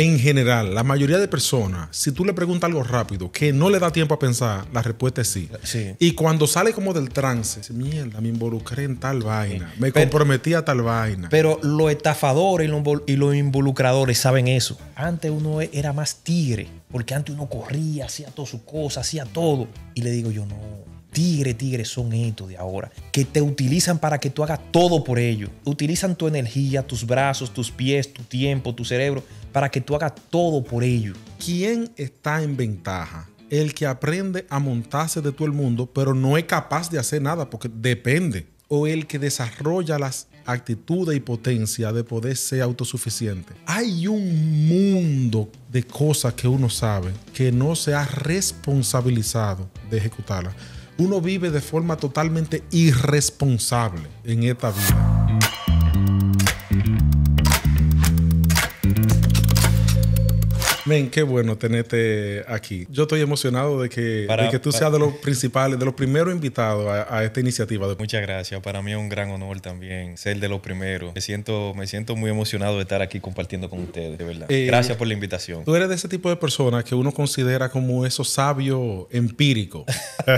en general, la mayoría de personas, si tú le preguntas algo rápido, que no le da tiempo a pensar, la respuesta es sí. Y cuando sale como del trance, dice, mierda, me involucré en tal vaina, me comprometí a tal vaina. Pero los estafadores y los, y los involucradores saben eso. Antes uno e-, era más tigre, porque antes uno corría, hacía todas sus cosas, hacía todo. Y le digo yo, no, tigre, tigre son estos de ahora, que te utilizan para que tú hagas todo por ellos. Utilizan tu energía, tus brazos, tus pies, tu tiempo, tu cerebro, para que tú hagas todo por ellos. ¿Quién está en ventaja? El que aprende a montarse de todo el mundo, pero no es capaz de hacer nada porque depende. O el que desarrolla las actitudes y potencia de poder ser autosuficiente. Hay un mundo de cosas que uno sabe que no se ha responsabilizado de ejecutarlas uno vive de forma totalmente irresponsable en esta vida. Men, qué bueno tenerte aquí. Yo estoy emocionado de que, de que tú seas de los principales, de los primeros invitados a, esta iniciativa. Muchas gracias. Para mí es un gran honor también ser de los primeros. Me siento, me siento muy emocionado de estar aquí compartiendo con ustedes, de verdad. Eh, gracias por la invitación. Tú eres de ese tipo de personas que uno considera como esos sabios empíricos,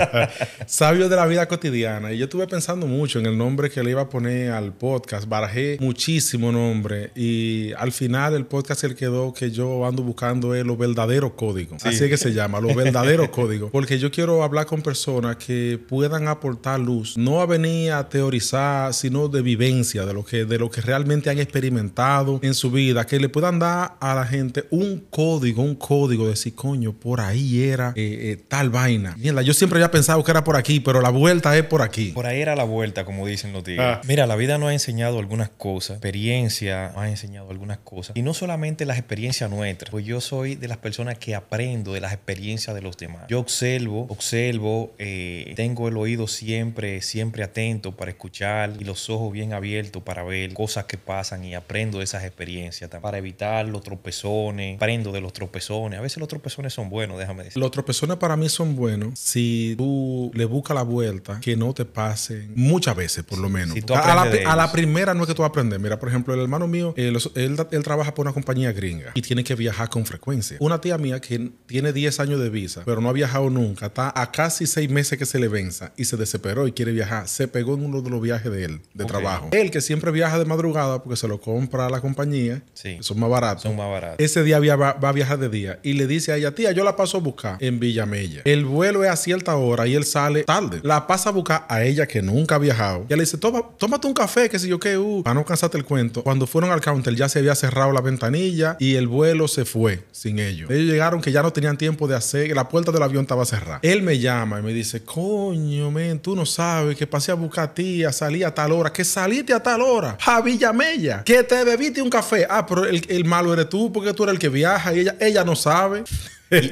sabios de la vida cotidiana. Y yo estuve pensando mucho en el nombre que le iba a poner al podcast. Barajé muchísimo nombre y al final el podcast se quedó que yo ando buscando es los verdaderos códigos. Así es que se llama, los verdaderos códigos. Porque yo quiero hablar con personas que puedan aportar luz, no a venir a teorizar, sino de vivencia, de lo que, de lo que realmente han experimentado en su vida, que le puedan dar a la gente un código, un código de decir, coño, por ahí era eh, eh, tal vaina. Mierda, yo siempre había pensado que era por aquí, pero la vuelta es por aquí. Por ahí era la vuelta, como dicen los tíos ah. Mira, la vida nos ha enseñado algunas cosas, experiencia nos ha enseñado algunas cosas, y no solamente las experiencias nuestras, pues yo soy soy de las personas que aprendo de las experiencias de los demás. Yo observo, observo, eh, tengo el oído siempre, siempre atento para escuchar y los ojos bien abiertos para ver cosas que pasan y aprendo de esas experiencias para evitar los tropezones, aprendo de los tropezones. A veces los tropezones son buenos, déjame decir. Los tropezones para mí son buenos si tú le buscas la vuelta que no te pasen muchas veces, por lo menos. a, la, primera no es que tú aprendes. Mira, por ejemplo, el hermano mío, eh, él, él trabaja por una compañía gringa y tiene que viajar con frecuencia. Una tía mía que tiene 10 años de visa, pero no ha viajado nunca, está a casi 6 meses que se le venza y se desesperó y quiere viajar, se pegó en uno de los viajes de él, de trabajo. Él que siempre viaja de madrugada porque se lo compra a la compañía, son más baratos. Ese día va, a viajar de día y le dice a ella, tía, yo la paso a buscar en Villamella. El vuelo es a cierta hora y él sale tarde. La pasa a buscar a ella que nunca ha viajado. Ya le dice, Toma, tómate un café, que si yo qué, uh". para no cansarte el cuento. Cuando fueron al counter ya se había cerrado la ventanilla y el vuelo se fue sin ellos. Ellos llegaron que ya no tenían tiempo de hacer, la puerta del avión estaba cerrada. Él me llama y me dice, coño, men, tú no sabes que pasé a buscar a salí a tal hora, que saliste a tal hora, a Villamella, que te bebiste un café. Ah, pero el, malo eres tú porque tú eres el que viaja y ella, ella no sabe.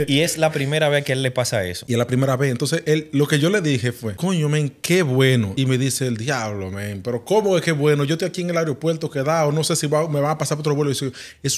Y, es la primera vez que él le pasa eso. Y es la primera vez. Entonces, él, lo que yo le dije fue, coño, men, qué bueno. Y me dice el diablo, men, pero ¿cómo es que bueno? Yo estoy aquí en el aeropuerto quedado, no sé si me va a pasar por otro vuelo. Y eso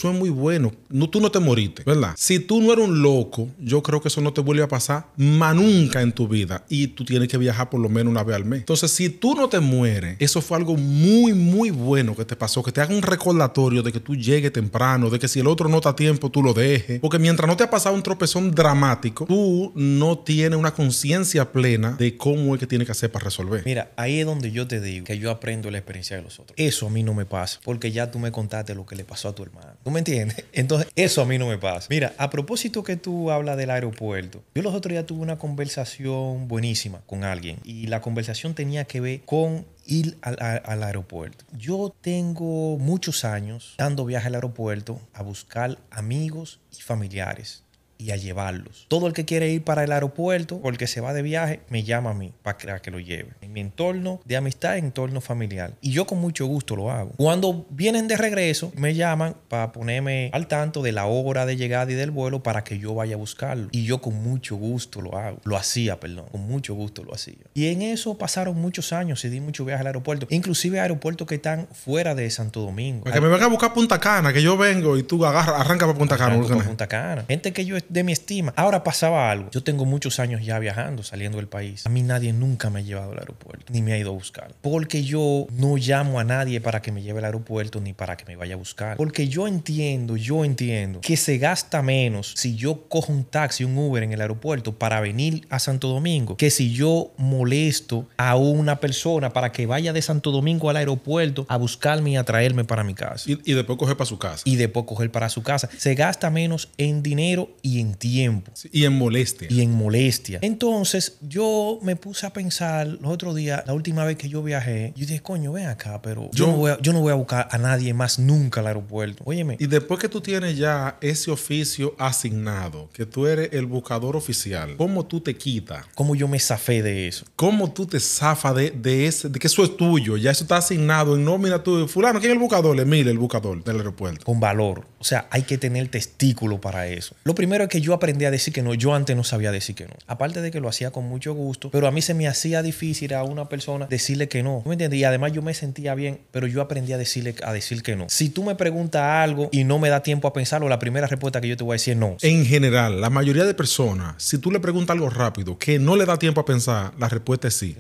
es muy bueno. No, tú no te moriste, ¿verdad? Si tú no eres un loco, yo creo que eso no te vuelve a pasar más nunca en tu vida. Y tú tienes que viajar por lo menos una vez al mes. Entonces, si tú no te mueres, eso fue algo muy, muy bueno que te pasó. Que te haga un recordatorio de que tú llegues temprano, de que si el otro no está a tiempo, tú lo dejes. Porque mientras no te ha pasado un tropezón dramático, tú no tienes una conciencia plena de cómo es que tienes que hacer para resolver. Mira, ahí es donde yo te digo que yo aprendo la experiencia de los otros. Eso a mí no me pasa, porque ya tú me contaste lo que le pasó a tu hermano. ¿Tú me entiendes? Entonces, eso a mí no me pasa. Mira, a propósito que tú hablas del aeropuerto, yo los otros ya tuve una conversación buenísima con alguien y la conversación tenía que ver con ir al, al, aeropuerto. Yo tengo muchos años dando viaje al aeropuerto a buscar amigos y familiares y a llevarlos. Todo el que quiere ir para el aeropuerto o el que se va de viaje, me llama a mí para que lo lleve. En mi entorno de amistad, entorno familiar. Y yo con mucho gusto lo hago. Cuando vienen de regreso, me llaman para ponerme al tanto de la hora de llegada y del vuelo para que yo vaya a buscarlo. Y yo con mucho gusto lo hago. Lo hacía, perdón. Con mucho gusto lo hacía. Y en eso pasaron muchos años y di muchos viajes al aeropuerto. Inclusive aeropuertos que están fuera de Santo Domingo. Que me venga a buscar Punta Cana, que yo vengo y tú agarra, arranca para Punta Cana. Punta Cana. Gente que yo de mi estima. Ahora pasaba algo. Yo tengo muchos años ya viajando, saliendo del país. A mí nadie nunca me ha llevado al aeropuerto, ni me ha ido a buscar. Porque yo no llamo a nadie para que me lleve al aeropuerto ni para que me vaya a buscar. Porque yo entiendo, yo entiendo que se gasta menos si yo cojo un taxi, un Uber en el aeropuerto para venir a Santo Domingo, que si yo molesto a una persona para que vaya de Santo Domingo al aeropuerto a buscarme y a traerme para mi casa. Y, después coger para su casa. Y después coger para su casa. Se gasta menos en dinero y en tiempo. Y en molestia. Y en molestia. Entonces yo me puse a pensar los otros días, la última vez que yo viajé, yo dije, coño, ven acá, pero yo, no voy a, yo no voy a buscar a nadie más nunca al aeropuerto. Óyeme. Y después que tú tienes ya ese oficio asignado, que tú eres el buscador oficial, ¿cómo tú te quitas? ¿Cómo yo me zafé de eso? ¿Cómo tú te zafas de, de, ese, de que eso es tuyo? Ya eso está asignado en nómina tú Fulano, que es el buscador? mire el buscador del aeropuerto. Con valor. O sea, hay que tener testículo para eso. Lo primero es que yo aprendí a decir que no. Yo antes no sabía decir que no. Aparte de que lo hacía con mucho gusto, pero a mí se me hacía difícil a una persona decirle que no. ¿Me entiendes? Y además yo me sentía bien, pero yo aprendí a decirle a decir que no. Si tú me preguntas algo y no me da tiempo a pensarlo, la primera respuesta que yo te voy a decir es no. En general, la mayoría de personas, si tú le preguntas algo rápido que no le da tiempo a pensar, la respuesta es sí.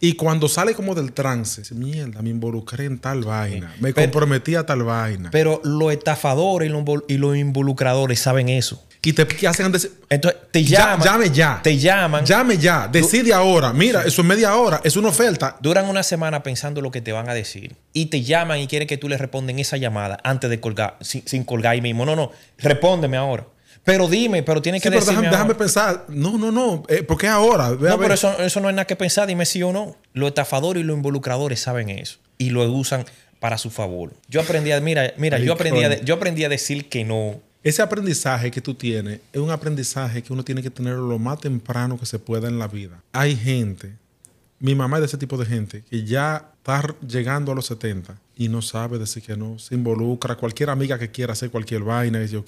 Y cuando sale como del trance, mierda, me involucré en tal vaina, me comprometí a tal vaina. Pero los estafadores y los, involucradores saben eso. Y te ¿qué hacen antes. Entonces, te llaman. llame ya. Te llaman. Llame ya. Decide ahora. Mira, eso es media hora. Es una oferta. Duran una semana pensando lo que te van a decir. Y te llaman y quieren que tú le respondas esa llamada antes de colgar, sin, colgar ahí mismo. No, no. Respóndeme ahora. Pero dime, pero tienes que decir. déjame, pensar. No, no, no. Eh, ¿Por qué ahora? no, pero eso, eso no es nada que pensar. Dime sí o no. Los estafadores y los involucradores saben eso. Y lo usan para su favor. Yo aprendí a, mira, mira, yo aprendí yo aprendí decir que no. Ese aprendizaje que tú tienes es un aprendizaje que uno tiene que tener lo más temprano que se pueda en la vida. Hay gente, mi mamá es de ese tipo de gente, que ya está llegando a los 70 y no sabe decir que no, se involucra, cualquier amiga que quiera hacer cualquier vaina, y yo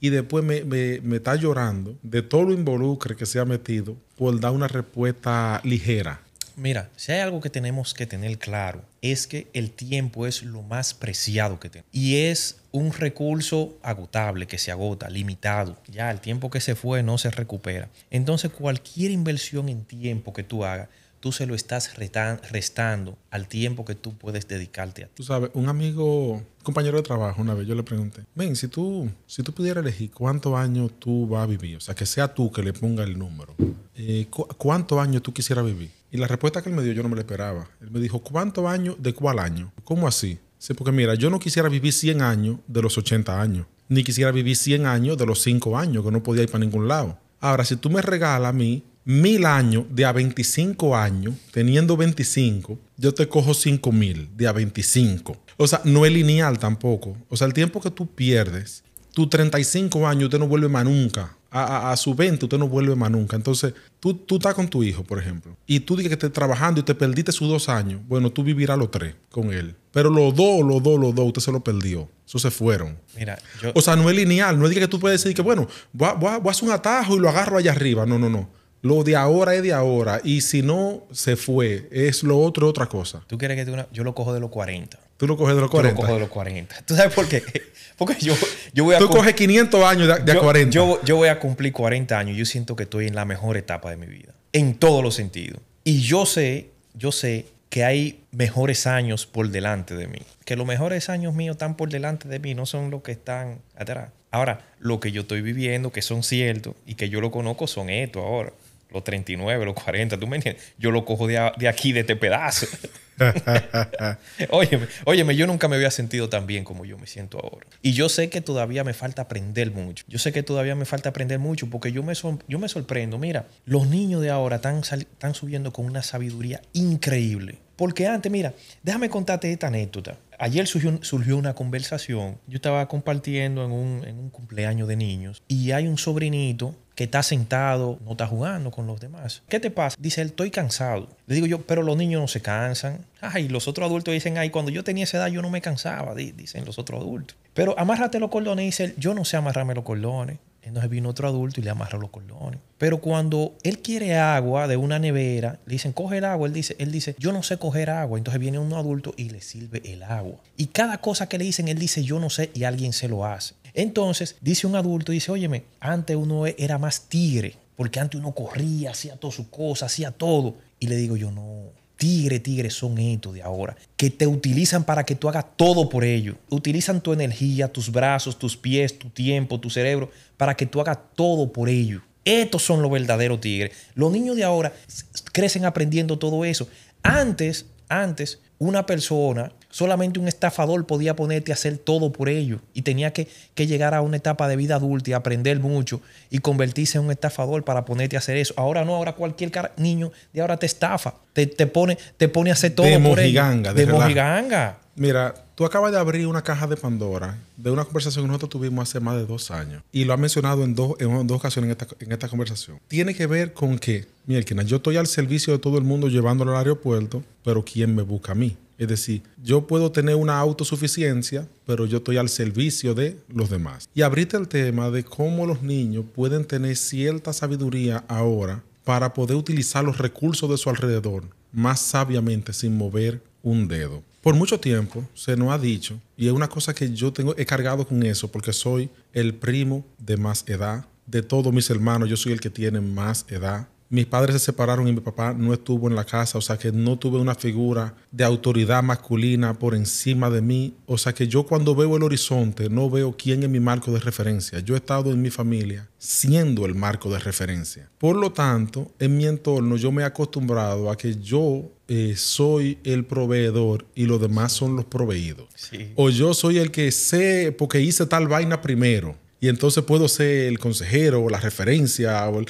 y después me, está llorando de todo lo involucre que se ha metido por dar una respuesta ligera. Mira, si hay algo que tenemos que tener claro es que el tiempo es lo más preciado que tenemos. Y es un recurso agotable, que se agota, limitado. Ya el tiempo que se fue no se recupera. Entonces cualquier inversión en tiempo que tú hagas, tú se lo estás restando al tiempo que tú puedes dedicarte a ti. Tú sabes, un amigo, compañero de trabajo, una vez yo le pregunté, ven, si tú, si tú pudieras elegir cuántos años tú vas a vivir, o sea, que sea tú que le ponga el número, eh, ¿cuántos años tú quisieras vivir? Y la respuesta que él me dio yo no me la esperaba. Él me dijo, ¿cuántos años de cuál año? ¿Cómo así? Sí, porque mira, yo no quisiera vivir 100 años de los 80 años, ni quisiera vivir 100 años de los 5 años, que no podía ir para ningún lado. Ahora, si tú me regalas a mí mil años de a 25 años, teniendo 25, yo te cojo 5.000 de a 25. O sea, no es lineal tampoco. O sea, el tiempo que tú pierdes, tus 35 años, usted no vuelve más nunca a, a, su venta usted no vuelve más nunca. Entonces, tú, tú estás con tu hijo, por ejemplo, y tú dices que estás trabajando y te perdiste sus dos años. Bueno, tú vivirás los tres con él. Pero los dos, los dos, los dos, usted se lo perdió. Eso se fueron. Mira, O sea, no es lineal. No es que tú puedes decir que, bueno, voy a, hacer un atajo y lo agarro allá arriba. No, no, no. Lo de ahora es de ahora. Y si no, se fue. Es lo otro, otra cosa. ¿Tú quieres que yo lo cojo de los 40? Tú lo coges de los 40. Yo lo de los 40. ¿Tú sabes por qué? Porque yo, yo voy a... Tú coges 500 años de, 40. Yo, voy a cumplir 40 años. Yo siento que estoy en la mejor etapa de mi vida. En todos los sentidos. Y yo sé, yo sé que hay mejores años por delante de mí. Que los mejores años míos están por delante de mí, no son los que están atrás. Ahora, lo que yo estoy viviendo, que son ciertos y que yo lo conozco, son esto ahora los 39, los 40, ¿tú me entiendes? Yo lo cojo de, aquí, de este pedazo. óyeme, óyeme, yo nunca me había sentido tan bien como yo me siento ahora. Y yo sé que todavía me falta aprender mucho. Yo sé que todavía me falta aprender mucho porque yo me, yo me sorprendo. Mira, los niños de ahora están subiendo con una sabiduría increíble. Porque antes, mira, déjame contarte esta anécdota. Ayer surgió, una conversación. Yo estaba compartiendo en un, cumpleaños de niños y hay un sobrinito que está sentado, no está jugando con los demás. ¿Qué te pasa? Dice él, estoy cansado. Le digo yo, pero los niños no se cansan. Ay, los otros adultos dicen, ay, cuando yo tenía esa edad yo no me cansaba, dicen los otros adultos. Pero amárrate los cordones, dice él, yo no sé amarrarme los cordones. Entonces vino otro adulto y le amarró los cordones. Pero cuando él quiere agua de una nevera, le dicen, coge el agua. Él dice, él dice, yo no sé coger agua. Entonces viene un adulto y le sirve el agua. Y cada cosa que le dicen, él dice, yo no sé, y alguien se lo hace. Entonces dice un adulto, dice, óyeme, antes uno era más tigre, porque antes uno corría, hacía todas sus cosas, hacía todo. Y le digo yo, no, Tigre, tigre, son estos de ahora, que te utilizan para que tú hagas todo por ellos. Utilizan tu energía, tus brazos, tus pies, tu tiempo, tu cerebro, para que tú hagas todo por ellos. Estos son los verdaderos tigres. Los niños de ahora crecen aprendiendo todo eso. Antes, antes, una persona Solamente un estafador podía ponerte a hacer todo por ello y tenía que, llegar a una etapa de vida adulta y aprender mucho y convertirse en un estafador para ponerte a hacer eso. Ahora no, ahora cualquier niño de ahora te estafa, te, pone, te pone a hacer todo por ello. De, de mojiganga. Mira, tú acabas de abrir una caja de Pandora de una conversación que nosotros tuvimos hace más de dos años y lo has mencionado en dos, dos ocasiones en esta, en esta conversación. Tiene que ver con que, mira, yo estoy al servicio de todo el mundo llevándolo al aeropuerto, pero ¿quién me busca a mí? Es decir, yo puedo tener una autosuficiencia, pero yo estoy al servicio de los demás. Y abriste el tema de cómo los niños pueden tener cierta sabiduría ahora para poder utilizar los recursos de su alrededor más sabiamente sin mover un dedo. Por mucho tiempo se nos ha dicho, y es una cosa que yo tengo, he cargado con eso, porque soy el primo de más edad, de todos mis hermanos, yo soy el que tiene más edad mis padres se separaron y mi papá no estuvo en la casa, o sea que no tuve una figura de autoridad masculina por encima de mí, o sea que yo cuando veo el horizonte no veo quién es mi marco de referencia, yo he estado en mi familia siendo el marco de referencia. Por lo tanto, en mi entorno yo me he acostumbrado a que yo eh, soy el proveedor y los demás son los proveídos. O yo soy el que sé porque hice tal vaina primero y entonces puedo ser el consejero o la referencia o el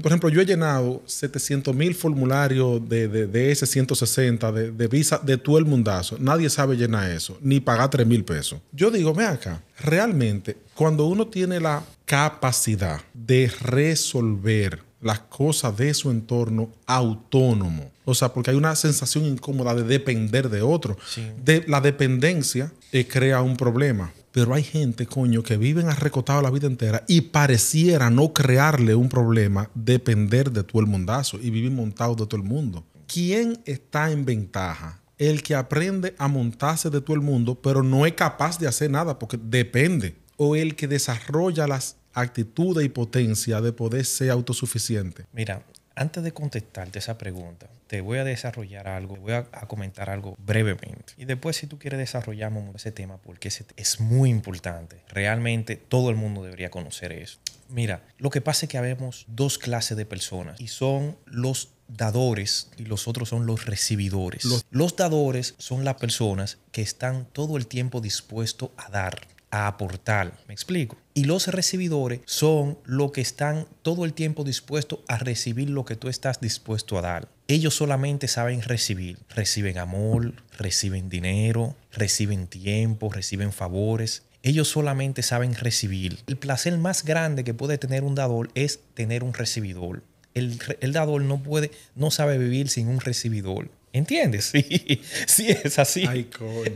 por ejemplo, yo he llenado 700 mil formularios de, de, ese 160 de, visa de todo el mundazo. Nadie sabe llenar eso, ni pagar 3 mil pesos. Yo digo, ve acá, realmente, cuando uno tiene la capacidad de resolver las cosas de su entorno autónomo. O sea, porque hay una sensación incómoda de depender de otro. De, la dependencia eh, crea un problema. Pero hay gente, coño, que viven arrecotado la vida entera y pareciera no crearle un problema depender de todo el mundazo y vivir montado de todo el mundo. ¿Quién está en ventaja? El que aprende a montarse de todo el mundo, pero no es capaz de hacer nada porque depende. O el que desarrolla las actitudes y potencia de poder ser autosuficiente. Mira, antes de contestarte esa pregunta, te voy a desarrollar algo, voy a, comentar algo brevemente. Y después, si tú quieres desarrollamos ese tema, porque es muy importante. Realmente todo el mundo debería conocer eso. Mira, lo que pasa es que habemos dos clases de personas y son los dadores y los otros son los recibidores. Los, los dadores son las personas que están todo el tiempo dispuestos a dar a aportar. Me explico. Y los recibidores son los que están todo el tiempo dispuestos a recibir lo que tú estás dispuesto a dar. Ellos solamente saben recibir. Reciben amor, reciben dinero, reciben tiempo, reciben favores. Ellos solamente saben recibir. El placer más grande que puede tener un dador es tener un recibidor. El, el dador no puede, no sabe vivir sin un recibidor. ¿Entiendes? Sí, sí es así.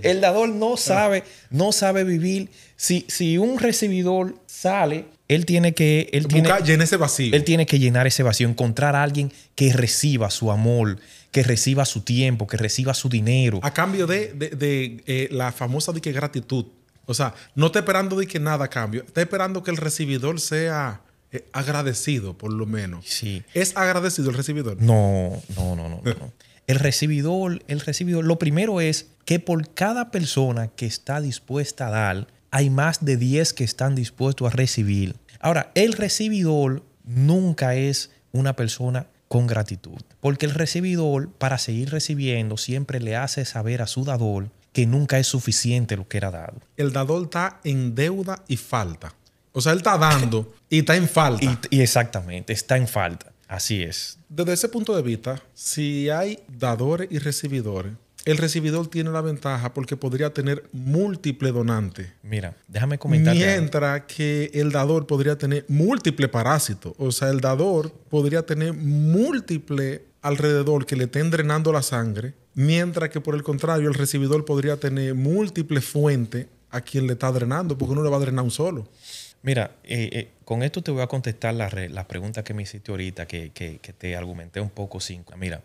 El dador no ah. sabe, no sabe vivir. Si, si un recibidor sale, él tiene que... Él tiene, ese vacío. Él tiene que llenar ese vacío, encontrar a alguien que reciba su amor, que reciba su tiempo, que reciba su dinero. A cambio de, eh, la famosa de que gratitud. O sea, no está esperando de que nada cambie. Está esperando que el recibidor sea eh, agradecido, por lo menos. Sí. ¿Es agradecido el recibidor? No, no, no, no. no. el recibidor, el recibidor, lo primero es que por cada persona que está dispuesta a dar, hay más de 10 que están dispuestos a recibir. Ahora, el recibidor nunca es una persona con gratitud, porque el recibidor, para seguir recibiendo, siempre le hace saber a su dador que nunca es suficiente lo que era dado. El dador está en deuda y falta. O sea, él está dando y está en falta. y exactamente, está en falta. Así es. Desde ese punto de vista, si hay dadores y recibidores, el recibidor tiene la ventaja porque podría tener múltiple donante. Mira, déjame comentar. Mientras que el dador podría tener múltiple parásito. O sea, el dador podría tener múltiple alrededor que le estén drenando la sangre. Mientras que por el contrario, el recibidor podría tener múltiple fuente a quien le está drenando, porque uno le va a drenar un solo. Mira, eh, eh, con esto te voy a contestar las la preguntas que me hiciste ahorita, que, te argumenté un poco sin. Mira,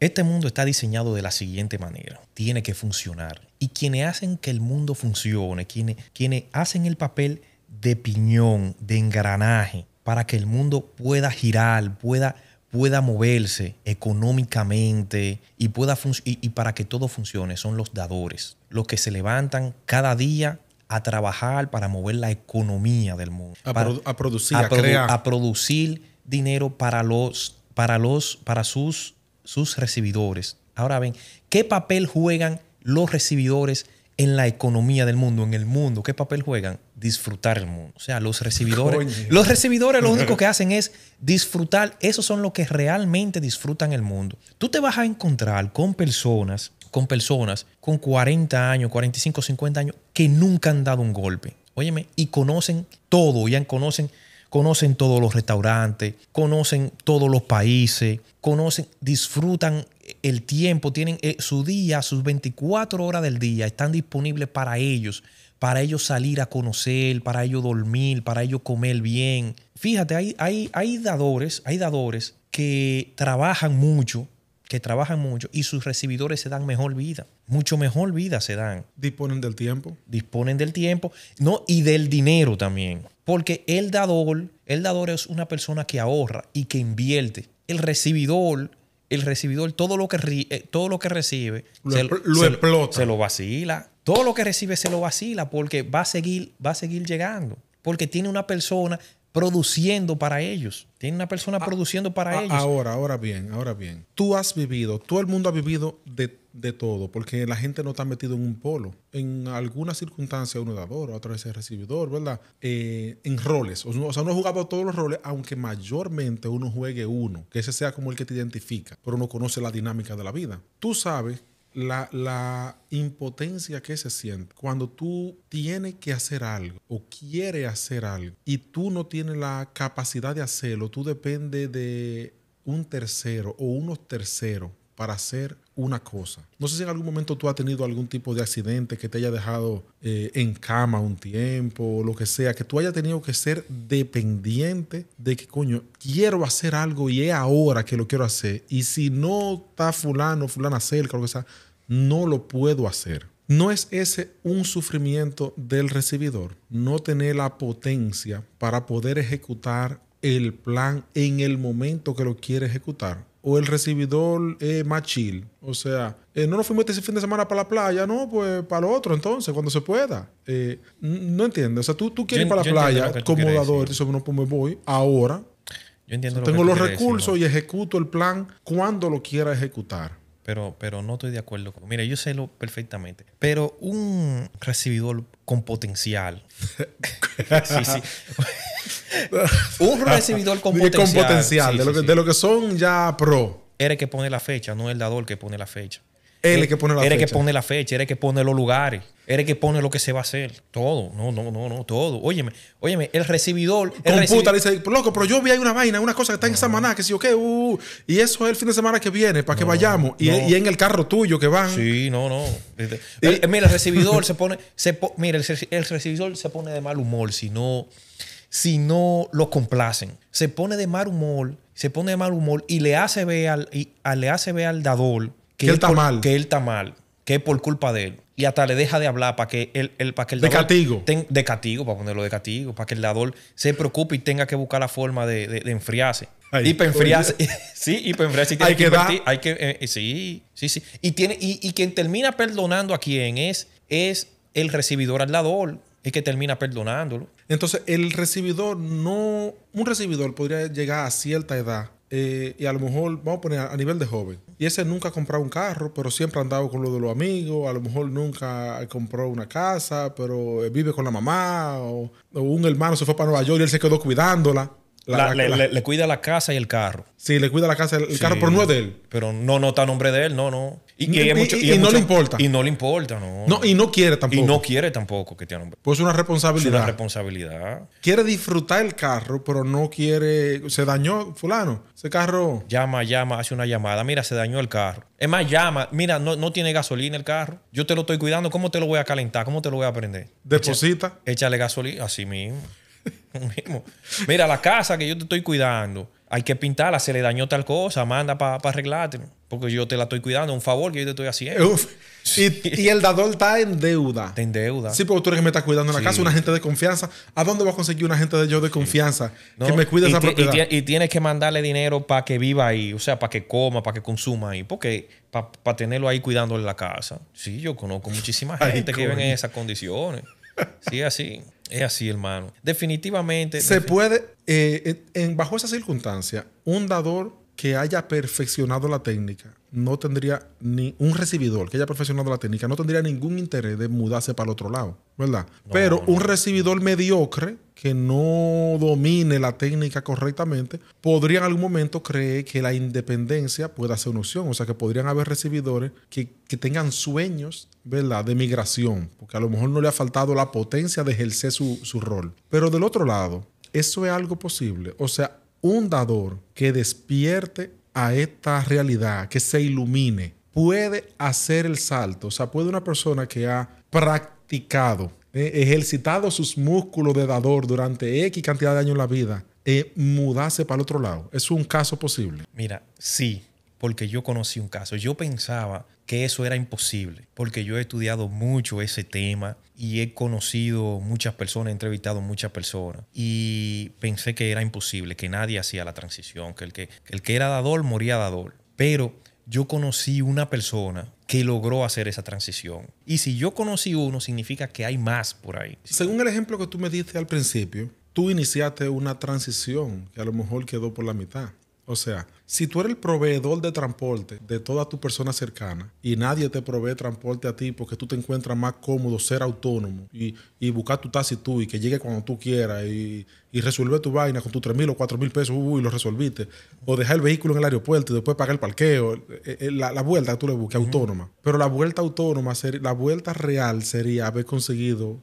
este mundo está diseñado de la siguiente manera. Tiene que funcionar. Y quienes hacen que el mundo funcione, quienes, quienes hacen el papel de piñón, de engranaje, para que el mundo pueda girar, pueda pueda moverse económicamente y, pueda y, para que todo funcione son los dadores, los que se levantan cada día a trabajar para mover la economía del mundo. A, producir, a, a, producir dinero para los, para los, para sus, sus recibidores. Ahora ven, ¿qué papel juegan los recibidores en la economía del mundo, en el mundo? ¿Qué papel juegan? Disfrutar el mundo. O sea, los recibidores. Los recibidores lo único que hacen es disfrutar. Esos son los que realmente disfrutan el mundo. Tú te vas a encontrar con personas con personas con 40 años, 45, 50 años que nunca han dado un golpe. Óyeme, y conocen todo, ya conocen, conocen todos los restaurantes, conocen todos los países, conocen, disfrutan el tiempo, tienen eh, su día, sus 24 horas del día, están disponibles para ellos, para ellos salir a conocer, para ellos dormir, para ellos comer bien. Fíjate, hay, hay dadores, hay dadores que trabajan mucho, que trabajan mucho y sus recibidores se dan mejor vida, mucho mejor vida se dan. Disponen del tiempo. Disponen del tiempo, no, y del dinero también, porque el dador, el dador es una persona que ahorra y que invierte. El recibidor, el recibidor todo lo que eh, todo lo que recibe se, lo explota. se lo vacila, todo lo que recibe se lo vacila porque va a seguir va a seguir llegando, porque tiene una persona produciendo para ellos. Tiene una persona ah, produciendo para ah, ellos. Ahora, ahora bien, ahora bien. Tú has vivido, todo el mundo ha vivido de, todo, porque la gente no está metido en un polo. En alguna circunstancia uno dador, otra vez es recibidor, ¿verdad? Eh, en roles. O, sea, uno jugado todos los roles, aunque mayormente uno juegue uno, que ese sea como el que te identifica, pero uno conoce la dinámica de la vida. Tú sabes la, impotencia que se siente cuando tú tienes que hacer algo o quieres hacer algo y tú no tienes la capacidad de hacerlo, tú dependes de un tercero o unos terceros para hacer una cosa. No sé si en algún momento tú has tenido algún tipo de accidente que te haya dejado eh, en cama un tiempo o lo que sea, que tú haya tenido que ser dependiente de que, coño, quiero hacer algo y es ahora que lo quiero hacer. Y si no está fulano, fulana cerca, lo que sea, no lo puedo hacer. ¿No es ese un sufrimiento del recibidor? No tener la potencia para poder ejecutar el plan en el momento que lo quiere ejecutar. O el recibidor eh, más O sea, eh, no nos fuimos este fin de semana para la playa, no, pues para lo otro entonces, cuando se pueda. Eh, no entiendo. O sea, tú, tú quieres ir para la playa, acomodador, dices, no, pues me voy ahora. Yo entiendo tengo los recursos y ejecuto el plan cuando lo quiera ejecutar pero, pero no estoy de acuerdo con. Mira, yo sé lo perfectamente, pero un recibidor con potencial. sí, sí. un recibidor con potencial. de, lo que, son ya pro. Eres que pone la fecha, no el dador que pone la fecha. Eh, él es que pone la fecha. Él que pone que pone los lugares, él que pone lo que se va a hacer. Todo. No, no, no, no, todo. Óyeme, óyeme, el recibidor. El Computa, dice, loco, pero yo vi ahí una vaina, una cosa que está en Samaná, que sí, ok, uh, y eso es el fin de semana que viene, para que vayamos. Y, en el carro tuyo que van. Sí, no, no. Este, eh, mira, el recibidor se pone, se mira, el, recibidor se pone de mal humor si no, si no lo complacen. Se pone de mal humor, se pone de mal humor y le hace ver al, y, le hace ver al dador que, él está mal. Que él está mal. Que es por culpa de él. Y hasta le deja de hablar para que él de castigo. de castigo, para ponerlo de castigo, para que el dador se preocupe y tenga que buscar la forma de, de, enfriarse. y para enfriarse, sí, y para enfriarse hay que, dar... Eh, eh, sí, sí, sí. Y, tiene, y, quien termina perdonando a quien es, es el recibidor al dador es que termina perdonándolo. Entonces, el recibidor no. Un recibidor podría llegar a cierta edad eh, y a lo mejor, vamos a poner a nivel de joven, y ese nunca ha comprado un carro, pero siempre ha andado con lo de los amigos, a lo mejor nunca compró una casa, pero eh, vive con la mamá, o un hermano se fue para Nueva York y él se quedó cuidándola le, cuida la casa y el carro. Sí, le cuida la casa el carro, pero no es de él. Pero no, no está a nombre de él, no, no. Y, no le importa. Y no le importa, no. no. Y no quiere tampoco. Y no quiere tampoco que tenga nombre. Pues es una responsabilidad. una responsabilidad. Quiere disfrutar el carro, pero no quiere. Se dañó fulano. Ese carro. Llama, llama, hace una llamada. Mira, se dañó el carro. Es más, llama. Mira, no, no tiene gasolina el carro. Yo te lo estoy cuidando. ¿Cómo te lo voy a calentar? ¿Cómo te lo voy a prender? Deposita. échale gasolina. Así mismo. Mira, la casa que yo te estoy cuidando, hay que pintarla, se le dañó tal cosa, manda para arreglarte. Porque yo te la estoy cuidando, es un favor que yo te estoy haciendo. Y, el dador está en deuda. en deuda. Sí, porque tú eres que me estás cuidando en la casa, una gente de confianza. ¿A dónde vas a conseguir una gente de yo de confianza que me cuide esa propiedad? Y, tienes que mandarle dinero para que viva ahí, o sea, para que coma, para que consuma ahí. Porque para tenerlo ahí cuidando en la casa. Sí, yo conozco muchísima gente que vive en esas condiciones. Sí, así. Es así, hermano. Definitivamente. Se puede, eh, eh, en, bajo esa circunstancia, un dador que haya perfeccionado la técnica no tendría ni un recibidor que haya perfeccionado la técnica no tendría ningún interés de mudarse para el otro lado, ¿verdad? Pero un recibidor mediocre que no domine la técnica correctamente podría en algún momento creer que la independencia pueda ser una opción, o sea que podrían haber recibidores que, tengan sueños, ¿verdad? De migración, porque a lo mejor no le ha faltado la potencia de ejercer su, su rol. Pero del otro lado, eso es algo posible. O sea, un dador que despierte a esta realidad, que se ilumine, puede hacer el salto. O sea, puede una persona que ha practicado, eh, ejercitado sus músculos de dador durante X cantidad de años en la vida, eh, mudarse para el otro lado. ¿Es un caso posible? Mira, sí, porque yo conocí un caso. Yo pensaba que eso era imposible, porque yo he estudiado mucho ese tema y he conocido muchas personas, he entrevistado muchas personas y pensé que era imposible, que nadie hacía la transición, que el que, el que era dador moría dador. Pero yo conocí una persona que logró hacer esa transición. Y si yo conocí uno, significa que hay más por ahí. Según el ejemplo que tú me diste al principio, tú iniciaste una transición que a lo mejor quedó por la mitad. O sea, si tú eres el proveedor de transporte de toda tu persona cercana y nadie te provee transporte a ti porque tú te encuentras más cómodo ser autónomo y, buscar tu taxi tú y que llegue cuando tú quieras y, y resolver tu vaina con tus 3 mil o cuatro mil pesos y lo resolviste, o dejar el vehículo en el aeropuerto y después pagar el parqueo, eh, eh, la, vuelta tú le busques autónoma. Pero la vuelta autónoma, la vuelta real sería haber conseguido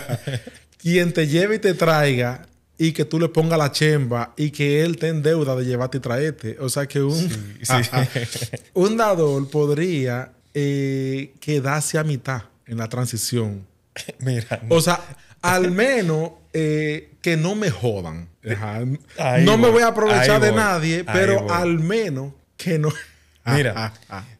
quien te lleve y te traiga y que tú le pongas la chemba y que él te en deuda de llevarte y traerte. O sea que un, un dador podría eh, quedarse a mitad en la transición. Mira. O sea, al menos eh, que no me jodan. no me voy a aprovechar de nadie, pero al menos que no. Mira,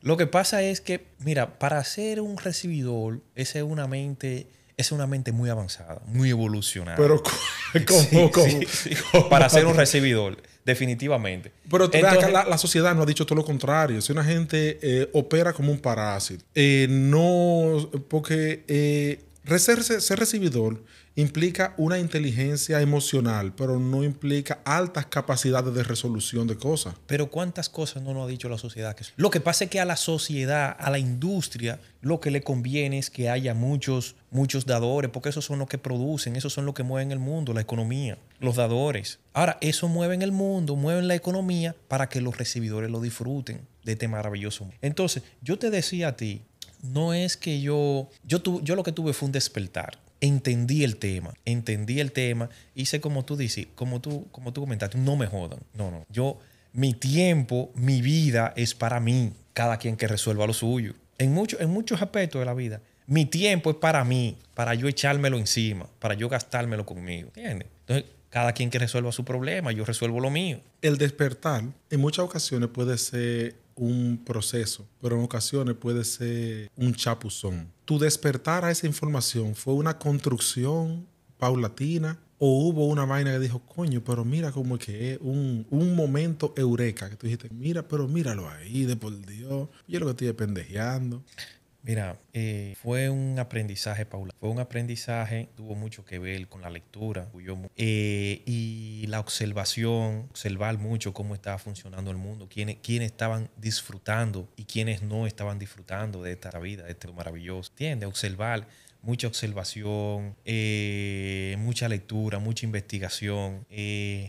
lo que pasa es que, mira, para ser un recibidor, esa es una mente es una mente muy avanzada, muy evolucionada. Pero ¿cómo, para ser un recibidor, definitivamente. Pero la, sociedad no ha dicho todo lo contrario. Si una gente eh, opera como un parásito, eh, no, porque eh, ser recibidor implica una inteligencia emocional, pero no implica altas capacidades de resolución de cosas. Pero cuántas cosas no nos ha dicho la sociedad. lo que pasa es que a la sociedad, a la industria, lo que le conviene es que haya muchos, muchos dadores, porque esos son los que producen, esos son los que mueven el mundo, la economía, los dadores. Ahora, eso mueven el mundo, mueven la economía para que los recibidores lo disfruten de este maravilloso mundo. Entonces, yo te decía a ti, no es que yo, yo, yo lo que tuve fue un despertar entendí el tema, entendí el tema, hice como tú dices, como tú, como tú comentaste, no me jodan, no, no, yo, mi tiempo, mi vida es para mí, cada quien que resuelva lo suyo. En, en muchos aspectos de la vida, mi tiempo es para mí, para yo echármelo encima, para yo gastármelo conmigo, ¿entiendes? Entonces, cada quien que resuelva su problema, yo resuelvo lo mío. El despertar en muchas ocasiones puede ser un proceso, pero en ocasiones puede ser un chapuzón. Tu despertar a esa información fue una construcción paulatina o hubo una vaina que dijo, coño, pero mira como que es un, momento eureka, que tú dijiste, mira, pero míralo ahí, de por Dios, yo lo que estoy pendejeando. Mira, eh, fue un aprendizaje, Paula. Fue un aprendizaje, tuvo mucho que ver con la lectura eh, y la observación, observar mucho cómo estaba funcionando el mundo, quiénes, estaban disfrutando y quiénes no estaban disfrutando de esta vida, de este maravilloso. ¿entiendes? observar mucha observación, eh, mucha lectura, mucha investigación,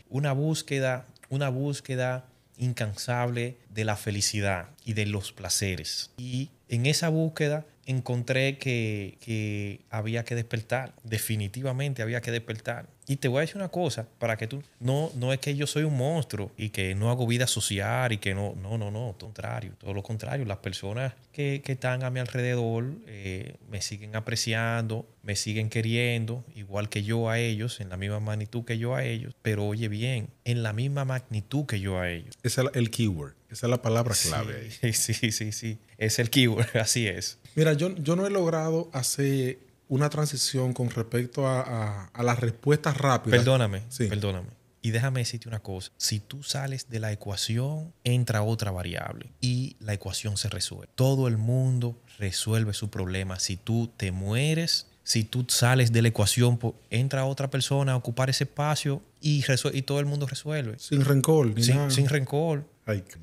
una búsqueda, una búsqueda incansable de la felicidad y de los placeres. Y en esa búsqueda encontré que, había que despertar, definitivamente había que despertar. Y te voy a decir una cosa, para que tú, no, no es que yo soy un monstruo y que no hago vida social y que no, no, no, no, contrario, todo lo contrario, las personas que, están a mi alrededor eh, me siguen apreciando, me siguen queriendo, igual que yo a ellos, en la misma magnitud que yo a ellos, pero oye bien, en la misma magnitud que yo a ellos. es el keyword, esa es la palabra clave. Sí, ahí. sí, sí, sí, es el keyword, así es. Mira, yo, yo no he logrado hacer una transición con respecto a, a, las respuestas rápidas. Perdóname, perdóname. Y déjame decirte una cosa, si tú sales de la ecuación, entra otra variable y la ecuación se resuelve. Todo el mundo resuelve su problema. Si tú te mueres, si tú sales de la ecuación, entra otra persona a ocupar ese espacio y, y todo el mundo resuelve. Sin rencor. sin, rencor.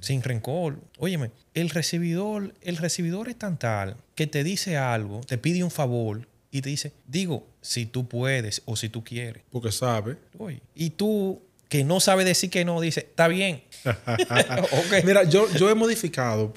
Sin rencor. Óyeme, el recibidor, el recibidor es tan tal que te dice algo, te pide un favor, y te dice, digo, si tú puedes o si tú quieres. Porque sabe. y tú que no sabe decir que no, dice, está bien. Mira, yo, yo he modificado,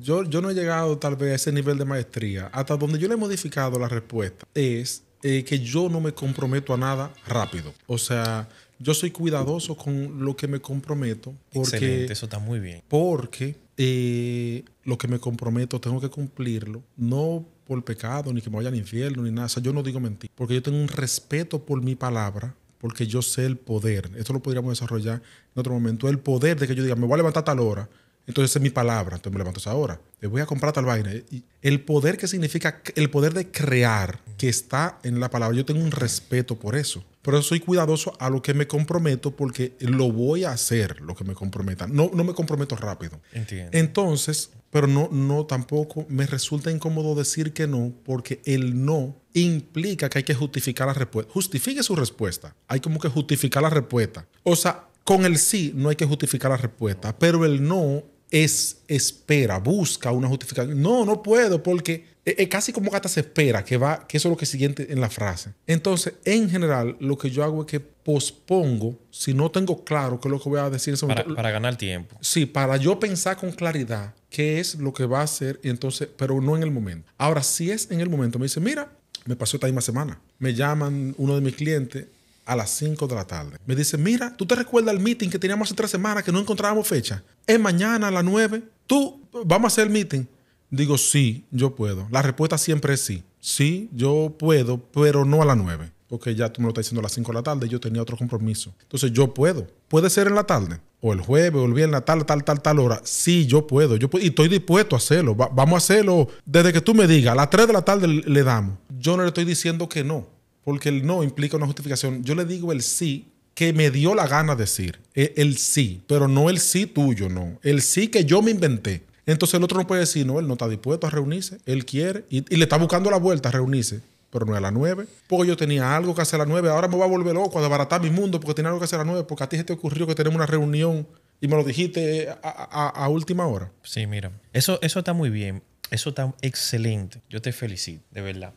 yo, no he llegado tal vez a ese nivel de maestría. Hasta donde yo le he modificado la respuesta es eh, que yo no me comprometo a nada rápido. O sea, yo soy cuidadoso con lo que me comprometo. Porque, eso está muy bien. Porque eh, lo que me comprometo tengo que cumplirlo, no por pecado, ni que me vaya al infierno, ni nada. O sea, yo no digo mentir, porque yo tengo un respeto por mi palabra, porque yo sé el poder. Esto lo podríamos desarrollar en otro momento. El poder de que yo diga, me voy a levantar a tal hora. Entonces es mi palabra, entonces me levanto esa hora. Me voy a comprar tal vaina. el poder que significa, el poder de crear que está en la palabra, yo tengo un respeto por eso pero soy cuidadoso a lo que me comprometo porque lo voy a hacer, lo que me comprometa. No, no me comprometo rápido. Entiendo. Entonces, pero no, no, tampoco me resulta incómodo decir que no porque el no implica que hay que justificar la respuesta. Justifique su respuesta. Hay como que justificar la respuesta. O sea, con el sí no hay que justificar la respuesta, pero el no es espera, busca una justificación. No, no puedo porque es casi como gata se espera, que, va, que eso es lo que siguiente en la frase. Entonces, en general, lo que yo hago es que pospongo, si no tengo claro qué es lo que voy a decir en ese momento. Para, ganar tiempo. Sí, para yo pensar con claridad qué es lo que va a hacer, entonces, pero no en el momento. Ahora, si es en el momento, me dice, mira, me pasó esta misma semana. Me llaman uno de mis clientes a las 5 de la tarde. Me dice, mira, ¿tú te recuerdas el meeting que teníamos hace tres semanas que no encontrábamos fecha? Es mañana a las 9. ¿Tú vamos a hacer el meeting? Digo, sí, yo puedo. La respuesta siempre es sí. Sí, yo puedo, pero no a las 9. Porque ya tú me lo estás diciendo a las 5 de la tarde, yo tenía otro compromiso. Entonces yo puedo. Puede ser en la tarde, o el jueves, o el viernes, tal, tal, tal, tal hora. Sí, yo puedo. Yo puedo, y estoy dispuesto a hacerlo. vamos a hacerlo desde que tú me digas. A las 3 de la tarde le damos. Yo no le estoy diciendo que no porque el no implica una justificación. Yo le digo el sí que me dio la gana decir, e, el, sí, pero no el sí tuyo, no, el sí que yo me inventé. Entonces el otro no puede decir, no, él no está dispuesto a reunirse, él quiere y, le está buscando la vuelta a reunirse, pero no a las nueve. porque yo tenía algo que hacer a las nueve. ahora me voy a volver loco a desbaratar mi mundo porque tenía algo que hacer a las nueve. porque a ti se te ocurrió que tenemos una reunión y me lo dijiste eh, a, última hora. Sí, mira, eso, eso está muy bien, eso está excelente, yo te felicito, de verdad.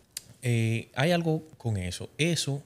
Eh, hay algo con eso. Eso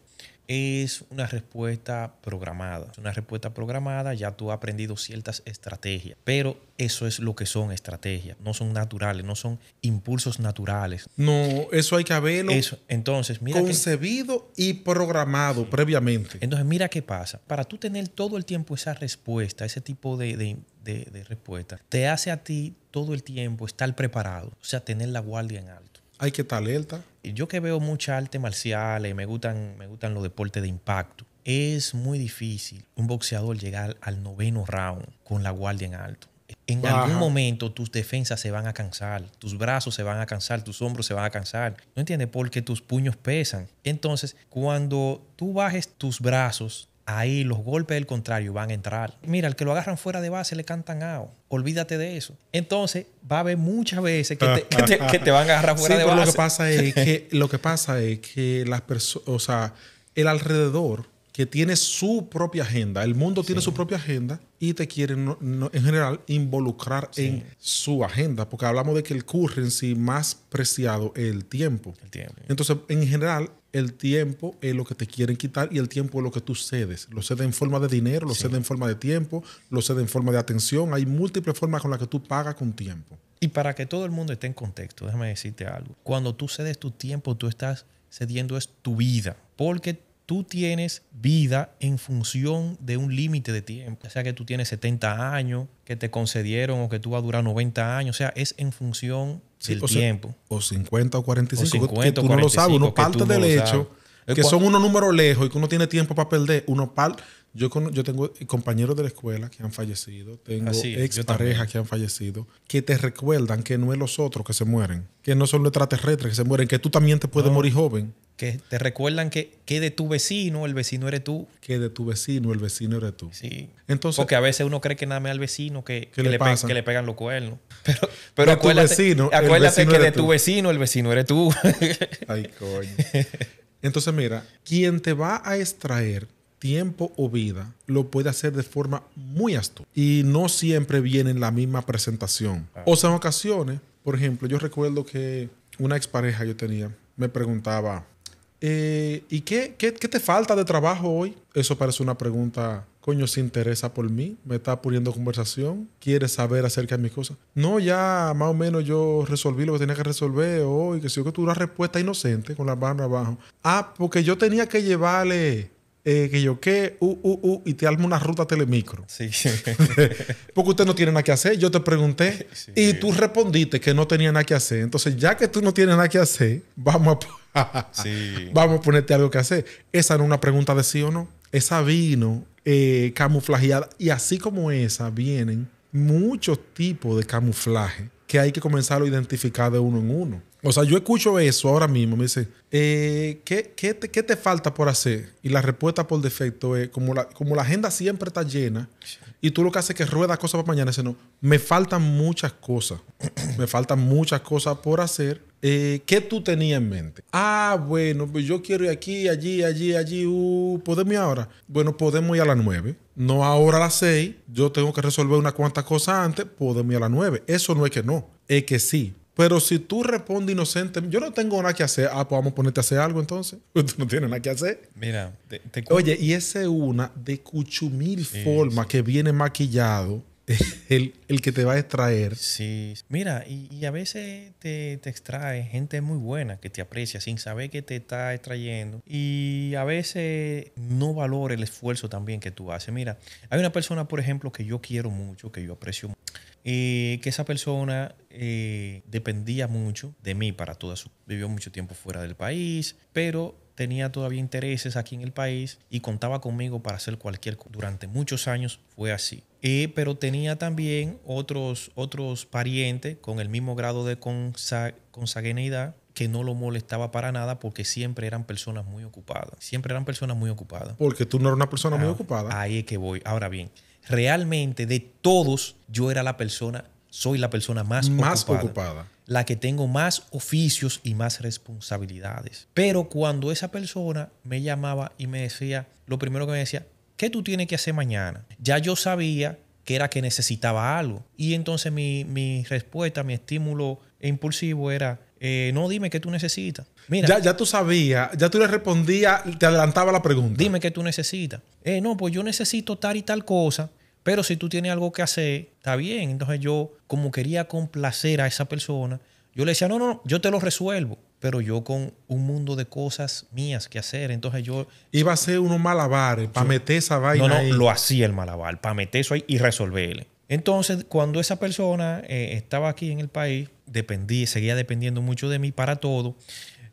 es una respuesta programada. Es una respuesta programada, ya tú has aprendido ciertas estrategias, pero eso es lo que son estrategias, no son naturales, no son impulsos naturales. No, eso hay que haberlo Entonces, mira concebido y programado previamente. Entonces, mira qué pasa. Para tú tener todo el tiempo esa respuesta, ese tipo de, de respuesta, te hace a ti todo el tiempo estar preparado, o sea, tener la guardia en alto. Hay que estar alerta yo que veo mucha arte y me gustan, me gustan los deportes de impacto. Es muy difícil un boxeador llegar al noveno round con la guardia en alto. En algún momento tus defensas se van a cansar, tus brazos se van a cansar, tus hombros se van a cansar. ¿No entiendes? qué tus puños pesan. Entonces, cuando tú bajes tus brazos, ahí los golpes del contrario van a entrar. Mira, al que lo agarran fuera de base le cantan ao. Olvídate de eso. Entonces, va a haber muchas veces que te, van a agarrar fuera de base. Lo que pasa es que, lo que, pasa es que las personas, o sea, el alrededor que tiene su propia agenda, el mundo tiene su propia agenda y te quieren en general involucrar en su agenda, porque hablamos de que el currency más preciado es el tiempo. Entonces, en general, el tiempo es lo que te quieren quitar y el tiempo es lo que tú cedes. Lo cedes en forma de dinero, lo cedes en forma de tiempo, lo cedes en forma de atención. Hay múltiples formas con las que tú pagas con tiempo. Y para que todo el mundo esté en contexto, déjame decirte algo. Cuando tú cedes tu tiempo, tú estás cediendo es tu vida, porque tú tienes vida en función de un límite de tiempo. O sea, que tú tienes 70 años, que te concedieron o que tú vas a durar 90 años. O sea, es en función del tiempo. o 50 o 45, que tú no lo sabes. Uno parte del hecho que son unos números lejos y que uno tiene tiempo para perder. Uno par, yo, yo tengo compañeros de la escuela que han fallecido, tengo así, ex parejas que han fallecido, que te recuerdan que no es los otros que se mueren, que no son los extraterrestres que se mueren, que tú también te puedes morir joven que te recuerdan que, que de tu vecino, el vecino eres tú. Que de tu vecino, el vecino eres tú. Sí. Entonces, Porque a veces uno cree que nada más al vecino que, le, que le pegan los cuernos. Pero, pero vecino, acuérdate que de tu vecino, el vecino eres tú. Ay, coño. Entonces, mira, quien te va a extraer tiempo o vida, lo puede hacer de forma muy astuta. Y no siempre viene en la misma presentación. Ah. O sea, en ocasiones, por ejemplo, yo recuerdo que una expareja yo tenía me preguntaba, eh, ¿Y qué, te falta de trabajo hoy? Eso parece una pregunta, coño, se interesa por mí, me está poniendo conversación, quiere saber acerca de mis cosas. No, ya más o menos yo resolví lo que tenía que resolver hoy, que si yo que tuve una respuesta inocente con la mano abajo. Ah, porque yo tenía que llevarle eh, que yo qué, uh, uh, uh, y te arma una ruta telemicro. Sí. Porque usted no tiene nada que hacer. Yo te pregunté y tú respondiste que no tenía nada que hacer. Entonces, ya que tú no tienes nada que hacer, vamos a, vamos ponerte algo que hacer. Esa no es una pregunta de sí o no. Esa vino eh, camuflajeada. Y así como esa, vienen muchos tipos de camuflaje que hay que comenzarlo a identificar de uno en uno. O sea, yo escucho eso ahora mismo, me dice, eh, ¿qué, te, falta por hacer? Y la respuesta por defecto es, como la, como la agenda siempre está llena, y tú lo que haces es que ruedas cosas para mañana, dice, no, me faltan muchas cosas, me faltan muchas cosas por hacer. Eh, ¿Qué tú tenías en mente? Ah, bueno, pues yo quiero ir aquí, allí, allí, allí, uh, ¿podemos ir ahora? Bueno, podemos ir a las nueve no ahora a las seis. yo tengo que resolver unas cuantas cosas antes, Puedo ir a las nueve. Eso no es que no, es que sí. Pero si tú respondes inocente, yo no tengo nada que hacer, ah, pues a ponerte a hacer algo entonces. Tú no tienes nada que hacer. Mira, te, Oye, y ese es una de cuchumil forma que viene maquillado el, el, que te va a extraer. Sí. Mira, y, a veces te, extrae gente muy buena que te aprecia sin saber que te está extrayendo. Y a veces no valora el esfuerzo también que tú haces. Mira, hay una persona, por ejemplo, que yo quiero mucho, que yo aprecio mucho. que esa persona eh, dependía mucho de mí para toda su... Vivió mucho tiempo fuera del país, pero tenía todavía intereses aquí en el país y contaba conmigo para hacer cualquier cosa. Durante muchos años fue así. Eh, pero tenía también otros, otros parientes con el mismo grado de consagrenidad que no lo molestaba para nada porque siempre eran personas muy ocupadas. Siempre eran personas muy ocupadas. Porque tú no eras una persona muy ah, ocupada. Ahí es que voy. Ahora bien, realmente de todos yo era la persona, soy la persona más, más ocupada la que tengo más oficios y más responsabilidades. Pero cuando esa persona me llamaba y me decía, lo primero que me decía, ¿qué tú tienes que hacer mañana? Ya yo sabía que era que necesitaba algo. Y entonces mi, respuesta, mi estímulo e impulsivo era, eh, no, dime qué tú necesitas. Mira, ya, tú sabías, ya tú le respondías, te adelantaba la pregunta. Dime qué tú necesitas. Eh, no, pues yo necesito tal y tal cosa. Pero si tú tienes algo que hacer, está bien. Entonces yo, como quería complacer a esa persona, yo le decía, no, no, yo te lo resuelvo. Pero yo con un mundo de cosas mías que hacer. Entonces yo... Iba a ser unos malabares para meter esa vaina No, no, lo hacía el malabar, para meter eso ahí y resolverle. Entonces, cuando esa persona eh, estaba aquí en el país, dependí, seguía dependiendo mucho de mí para todo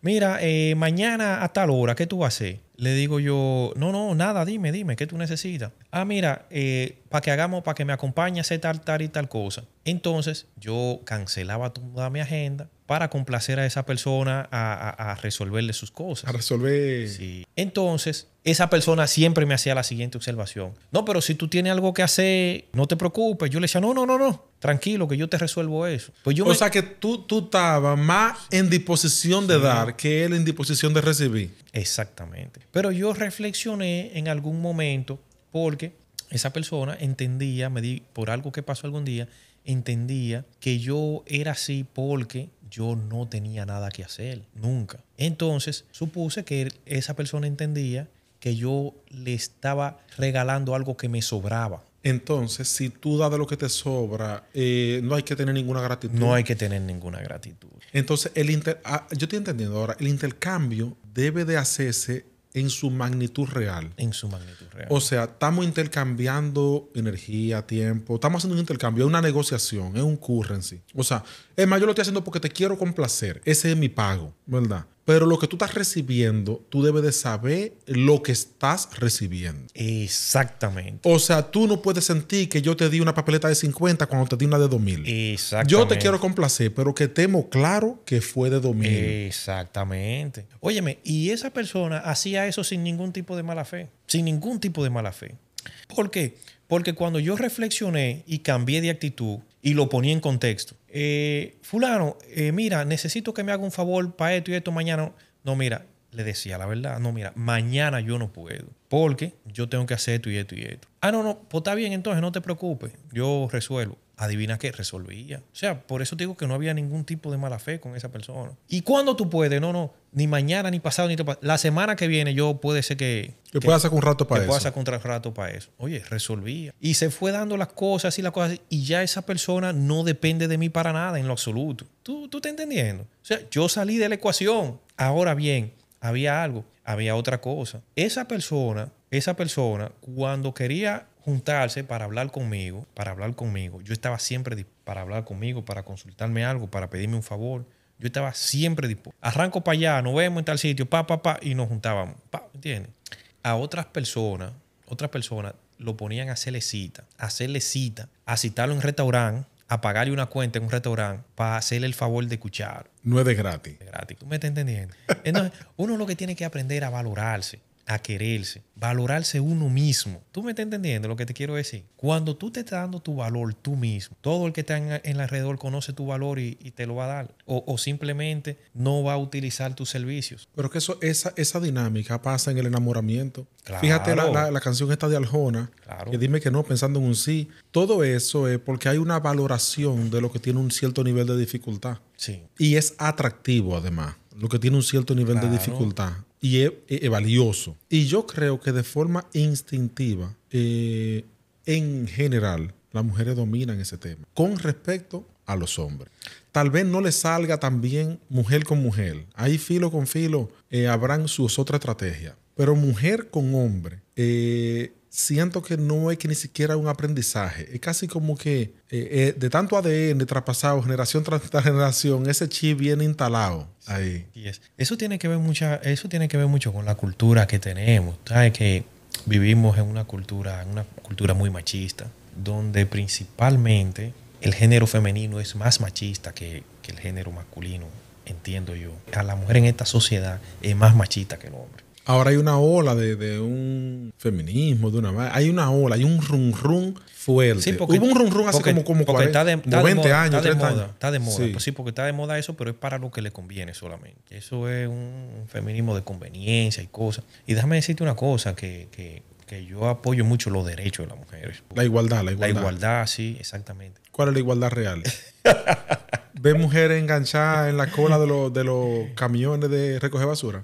mira, eh, mañana a tal hora, ¿qué tú vas a hacer? Le digo yo, no, no, nada, dime, dime, ¿qué tú necesitas? Ah, mira, eh, para que hagamos, para que me acompañe a tal, tal y tal cosa. Entonces yo cancelaba toda mi agenda para complacer a esa persona a, resolverle sus cosas. A resolver. Sí. Entonces, esa persona siempre me hacía la siguiente observación. No, pero si tú tienes algo que hacer, no te preocupes. Yo le decía, no, no, no, no. Tranquilo, que yo te resuelvo eso. Pues yo o sea que tú, tú estabas más en disposición de dar que él en disposición de recibir. Exactamente. Pero yo reflexioné en algún momento porque esa persona entendía, me di por algo que pasó algún día, entendía que yo era así porque yo no tenía nada que hacer, nunca. Entonces supuse que esa persona entendía que yo le estaba regalando algo que me sobraba. Entonces, si tú das de lo que te sobra, eh, no hay que tener ninguna gratitud. No hay que tener ninguna gratitud. Entonces, el inter ah, yo estoy entendiendo ahora, el intercambio debe de hacerse en su magnitud real. En su magnitud real. O sea, estamos intercambiando energía, tiempo, estamos haciendo un intercambio, es una negociación, es un currency. O sea, es más, yo lo estoy haciendo porque te quiero complacer, ese es mi pago, ¿verdad? Pero lo que tú estás recibiendo, tú debes de saber lo que estás recibiendo. Exactamente. O sea, tú no puedes sentir que yo te di una papeleta de 50 cuando te di una de 2000. Exactamente. Yo te quiero complacer, pero que temo claro que fue de 2000. Exactamente. Óyeme, y esa persona hacía eso sin ningún tipo de mala fe. Sin ningún tipo de mala fe. ¿Por qué? Porque cuando yo reflexioné y cambié de actitud, y lo ponía en contexto. Eh, fulano, eh, mira, necesito que me haga un favor para esto y esto mañana. No, mira, le decía la verdad, no, mira, mañana yo no puedo, porque yo tengo que hacer esto y esto y esto. Ah, no, no, pues está bien, entonces no te preocupes, yo resuelvo adivina qué, resolvía. O sea, por eso te digo que no había ningún tipo de mala fe con esa persona. ¿Y cuándo tú puedes? No, no, ni mañana, ni pasado, ni la semana que viene yo puede ser que... Que, puedas pueda sacar un rato para que eso. pueda un rato para eso. Oye, resolvía. Y se fue dando las cosas y las cosas y ya esa persona no depende de mí para nada en lo absoluto. ¿Tú, tú estás entendiendo? O sea, yo salí de la ecuación. Ahora bien, había algo, había otra cosa. Esa persona, esa persona, cuando quería juntarse para hablar conmigo, para hablar conmigo. Yo estaba siempre para hablar conmigo, para consultarme algo, para pedirme un favor. Yo estaba siempre dispuesto. Arranco para allá, nos vemos en tal sitio, pa, pa, pa, y nos juntábamos. Pa, ¿entiendes? A otras personas, otras personas lo ponían a hacerle cita, a hacerle cita, a citarlo en restaurante, a pagarle una cuenta en un restaurante para hacerle el favor de escuchar. No es de gratis. De gratis, tú me estás entendiendo. Entonces, uno lo que tiene que aprender a valorarse a quererse, valorarse uno mismo. ¿Tú me estás entendiendo lo que te quiero decir? Cuando tú te estás dando tu valor tú mismo, todo el que está en, el alrededor conoce tu valor y, te lo va a dar. O, simplemente no va a utilizar tus servicios. Pero que eso, esa, esa dinámica pasa en el enamoramiento. Fíjate la, canción esta de Aljona, claro. que dime que no, pensando en un sí. Todo eso es porque hay una valoración de lo que tiene un cierto nivel de dificultad. Sí. Y es atractivo además lo que tiene un cierto nivel de dificultad y es, valioso. Y yo creo que de forma instintiva, eh, en general, las mujeres dominan ese tema con respecto a los hombres. Tal vez no les salga también mujer con mujer. Ahí filo con filo eh, habrán sus otras estrategias. Pero mujer con hombre, eh, siento que no es que ni siquiera un aprendizaje. Es casi como que eh, eh, de tanto ADN traspasado, generación tras generación, ese chip viene instalado ahí. Eso tiene que ver eso tiene que ver mucho con la cultura que tenemos. Sabes que vivimos en una cultura, en una cultura muy machista, donde principalmente el género femenino es más machista que, que el género masculino, entiendo yo. A la mujer en esta sociedad es más machista que el hombre. Ahora hay una ola de, un feminismo, de una hay una ola, hay un rum rum fuerte. Sí, porque, Hubo un rum hace como, como, 40, está de, moda, años, años. Está de moda, sí. porque está de moda eso, pero es para lo que le conviene solamente. Eso es un feminismo de conveniencia y cosas. Y déjame decirte una cosa que, que, que yo apoyo mucho los derechos de las mujeres. La igualdad, la igualdad. La igualdad, sí, exactamente. ¿Cuál es la igualdad real? ¿Ves mujeres enganchadas en la cola de los, de los camiones de recoger basura?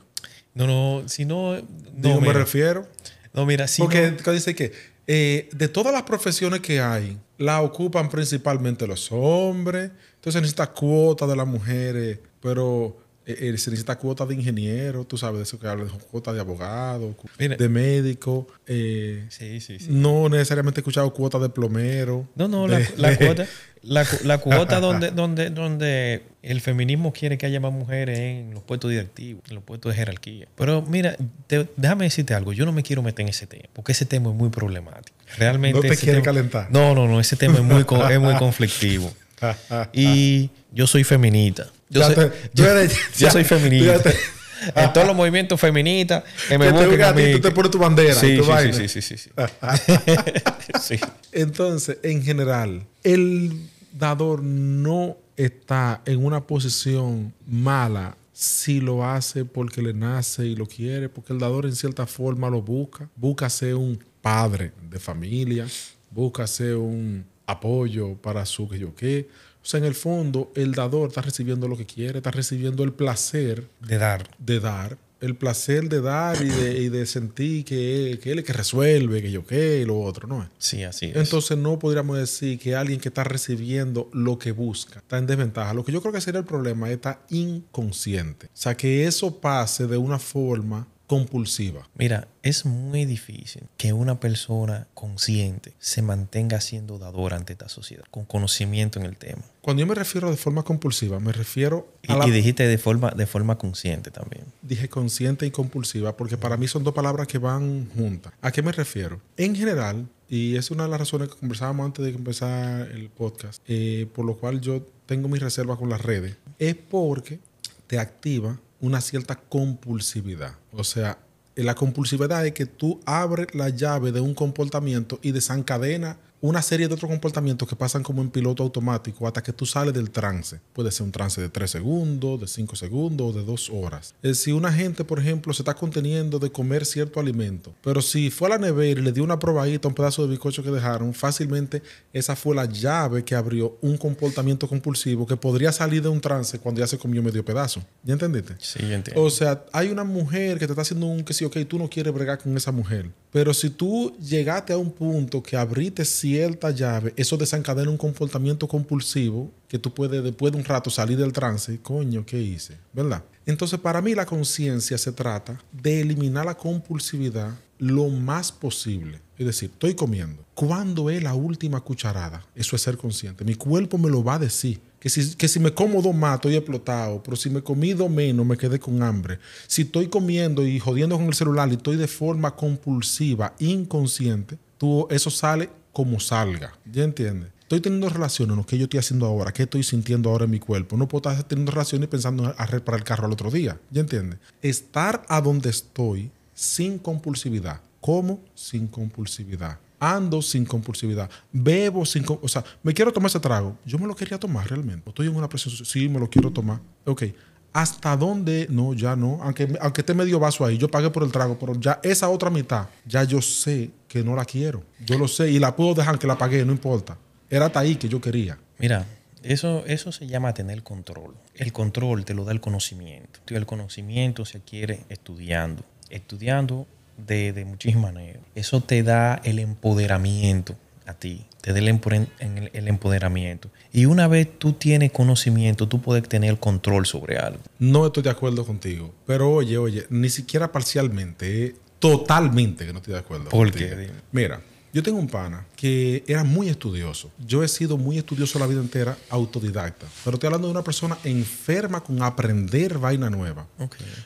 No, no, si no. no me refiero. No, mira, sí. Porque dice que eh, de todas las profesiones que hay, la ocupan principalmente los hombres. Entonces necesita cuota de las mujeres. Pero eh, eh, se necesita cuota de ingeniero, tú sabes de eso que habla, cuota de abogado, de médico. Eh, sí, sí, sí. No necesariamente he escuchado cuota de plomero. No, no, la, cuota, la, cuota donde, donde, donde el feminismo quiere que haya más mujeres en los puestos directivos, en los puestos de jerarquía. Pero mira, déjame decirte algo, yo no me quiero meter en ese tema, porque ese tema es muy problemático. Realmente... No te quiere calentar. No, no, no, ese tema es muy, es muy conflictivo. y yo soy feminista. Yo, soy, soy feminista. en todos los movimientos feministas tú te pones tu bandera Entonces, en general, el dador no está en una posición mala si lo hace porque le nace y lo quiere, porque el dador en cierta forma lo busca. Busca ser un padre de familia, busca ser un apoyo para su que yo qué o sea, en el fondo, el dador está recibiendo lo que quiere, está recibiendo el placer de dar. De dar. El placer de dar y de, sentir que, él es que resuelve, que yo qué, lo otro, ¿no? Sí, así es. Entonces no podríamos decir que alguien que está recibiendo lo que busca está en desventaja. Lo que yo creo que sería el problema es estar inconsciente. O sea, que eso pase de una forma compulsiva. Mira, es muy difícil que una persona consciente se mantenga siendo dadora ante esta sociedad, con conocimiento en el tema. Cuando yo me refiero de forma compulsiva, me refiero a y, dijiste de forma, de forma consciente también. Dije consciente y compulsiva porque para mí son dos palabras que van juntas. ¿A qué me refiero? En general, y es una de las razones que conversábamos antes de empezar el podcast, eh, por lo cual yo tengo mis reservas con las redes, es porque te activa una cierta compulsividad. O sea, la compulsividad es que tú abres la llave de un comportamiento y desencadena una serie de otros comportamientos que pasan como en piloto automático hasta que tú sales del trance. Puede ser un trance de 3 segundos, de 5 segundos o de 2 horas. es eh, si una gente, por ejemplo, se está conteniendo de comer cierto alimento, pero si fue a la nevera y le dio una probadita un pedazo de bizcocho que dejaron, fácilmente esa fue la llave que abrió un comportamiento compulsivo que podría salir de un trance cuando ya se comió medio pedazo. ¿Ya entendiste? Sí, entiendo. O sea, hay una mujer que te está haciendo un que sí, ok, tú no quieres bregar con esa mujer. Pero si tú llegaste a un punto que abriste sí, cierta llave, eso desencadena un comportamiento compulsivo que tú puedes después de un rato salir del trance, coño, ¿qué hice? ¿Verdad? Entonces, para mí la conciencia se trata de eliminar la compulsividad lo más posible. Es decir, estoy comiendo. ¿Cuándo es la última cucharada? Eso es ser consciente. Mi cuerpo me lo va a decir. Que si, que si me como dos más, estoy explotado. Pero si me comido menos, me quedé con hambre. Si estoy comiendo y jodiendo con el celular y estoy de forma compulsiva, inconsciente, tú, eso sale como salga. ¿Ya entiendes? Estoy teniendo relaciones, lo que yo estoy haciendo ahora, qué estoy sintiendo ahora en mi cuerpo. No puedo estar teniendo relaciones pensando en arreglar el carro al otro día. ¿Ya entiendes? Estar a donde estoy sin compulsividad. ¿Cómo? Sin compulsividad. Ando sin compulsividad. Bebo sin... O sea, me quiero tomar ese trago. Yo me lo quería tomar realmente. Estoy en una presión. Sí, me lo quiero tomar. Ok. ¿Hasta dónde? No, ya no. Aunque, aunque esté medio vaso ahí, yo pagué por el trago, pero ya esa otra mitad, ya yo sé que no la quiero. Yo lo sé y la puedo dejar que la pague, no importa. Era hasta ahí que yo quería. Mira, eso, eso se llama tener control. El control te lo da el conocimiento. El conocimiento se adquiere estudiando. Estudiando de, de muchísimas maneras. Eso te da el empoderamiento a ti. Te da el, el empoderamiento. Y una vez tú tienes conocimiento, tú puedes tener control sobre algo. No estoy de acuerdo contigo. Pero oye, oye, ni siquiera parcialmente. Eh, totalmente que no estoy de acuerdo. ¿Por qué? Mira, yo tengo un pana que era muy estudioso. Yo he sido muy estudioso la vida entera, autodidacta. Pero estoy hablando de una persona enferma con aprender vaina nueva.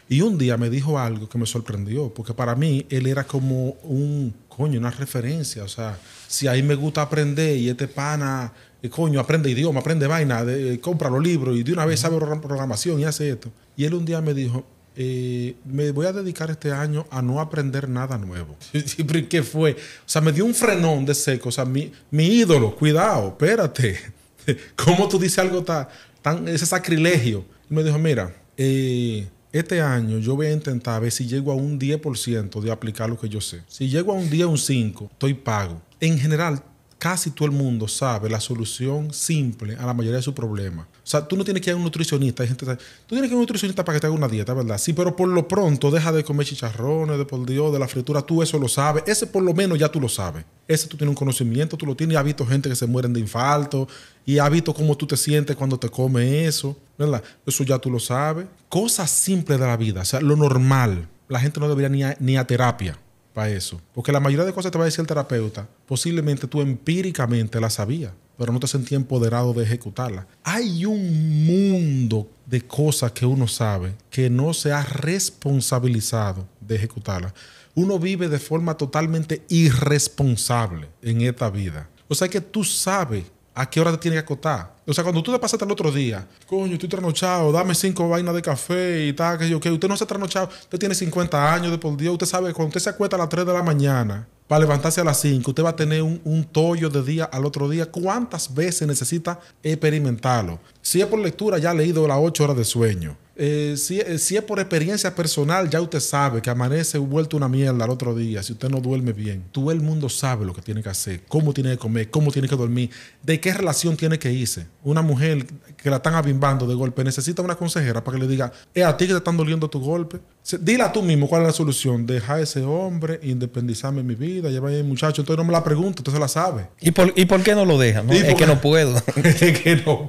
Y un día me dijo algo que me sorprendió, porque para mí él era como un coño, una referencia. O sea, si a mí me gusta aprender y este pana, eh, coño, aprende idioma, aprende vaina, eh, compra los libros y de una vez sabe programación y hace esto. Y él un día me dijo, eh, me voy a dedicar este año a no aprender nada nuevo. Siempre que fue, o sea, me dio un frenón de seco, o sea, mi, mi ídolo, cuidado, espérate, ¿cómo tú dices algo tan tan, ese sacrilegio? me dijo, mira, eh, este año yo voy a intentar ver si llego a un 10% de aplicar lo que yo sé. Si llego a un 10, un 5, estoy pago. En general, casi todo el mundo sabe la solución simple a la mayoría de sus problemas. O sea, tú no tienes que ir a un nutricionista. gente Tú tienes que ir a un nutricionista para que te haga una dieta, ¿verdad? Sí, pero por lo pronto deja de comer chicharrones, de por Dios, de la fritura. Tú eso lo sabes. Ese por lo menos ya tú lo sabes. Ese tú tienes un conocimiento, tú lo tienes. Y has visto gente que se mueren de infarto. Y has visto cómo tú te sientes cuando te comes eso, ¿verdad? Eso ya tú lo sabes. Cosas simples de la vida. O sea, lo normal. La gente no debería ni ni a terapia para eso. Porque la mayoría de cosas te va a decir el terapeuta, posiblemente tú empíricamente la sabías, pero no te sentías empoderado de ejecutarla Hay un mundo de cosas que uno sabe que no se ha responsabilizado de ejecutarla Uno vive de forma totalmente irresponsable en esta vida. O sea que tú sabes ¿A qué hora te tiene que acotar? O sea, cuando tú te pasas el otro día, coño, estoy trasnochado, dame cinco vainas de café y tal, que yo, que usted no se ha trasnochado, usted tiene 50 años de por Dios, usted sabe, cuando usted se acuesta a las 3 de la mañana para levantarse a las 5, usted va a tener un, un tollo de día al otro día. ¿Cuántas veces necesita experimentarlo? Si es por lectura, ya ha leído las ocho horas de sueño. Eh, eh, si, es por experiencia personal, ya usted sabe que amanece vuelto una mierda al otro día, si usted no duerme bien, todo el mundo sabe lo que tiene que hacer, cómo tiene que comer, cómo tiene que dormir, de qué relación tiene que irse. Una mujer que la están abimbando de golpe necesita una consejera para que le diga, es eh, a ti que te están doliendo tu golpe. Dile a tú mismo cuál es la solución. Deja a ese hombre, independizarme mi vida, lleva a muchacho. Entonces no me la pregunto, se la sabe. ¿Y por, y por qué no lo deja? Es que no puedo. es que no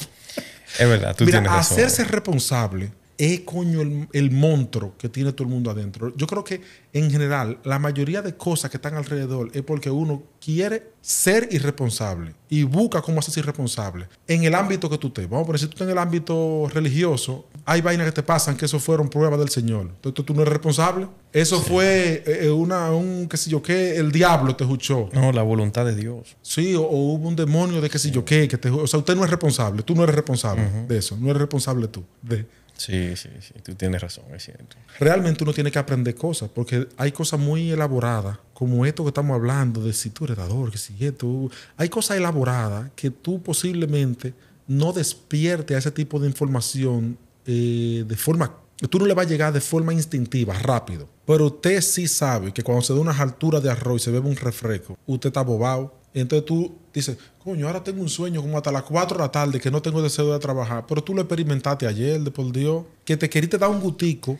es verdad, tú Mira, tienes razón. Hacerse responsable es coño el, monstruo que tiene todo el mundo adentro. Yo creo que en general la mayoría de cosas que están alrededor es porque uno quiere ser irresponsable y busca cómo hacerse irresponsable en el ámbito que tú estés. Vamos, a poner, si tú estás en el ámbito religioso, hay vainas que te pasan que eso fueron pruebas del Señor. Entonces tú no eres responsable. Eso fue eh, eh, una, un qué sé yo qué, el diablo te escuchó. No, la voluntad de Dios. Sí, o, hubo un demonio de qué sé yo qué, que te, o sea, usted no es responsable, tú no eres responsable de eso, no eres responsable tú de Sí, sí, sí, tú tienes razón, es cierto. Realmente uno tiene que aprender cosas, porque hay cosas muy elaboradas, como esto que estamos hablando, de si tú eres dador, que si tú. hay cosas elaboradas que tú posiblemente no despierte a ese tipo de información eh, de forma Tú no le vas a llegar de forma instintiva, rápido. Pero usted sí sabe que cuando se da unas alturas de arroz y se bebe un refresco, usted está bobado. Entonces tú dices, coño, ahora tengo un sueño como hasta las 4 de la tarde que no tengo deseo de trabajar, pero tú lo experimentaste ayer, por Dios, que te queriste dar un gutico.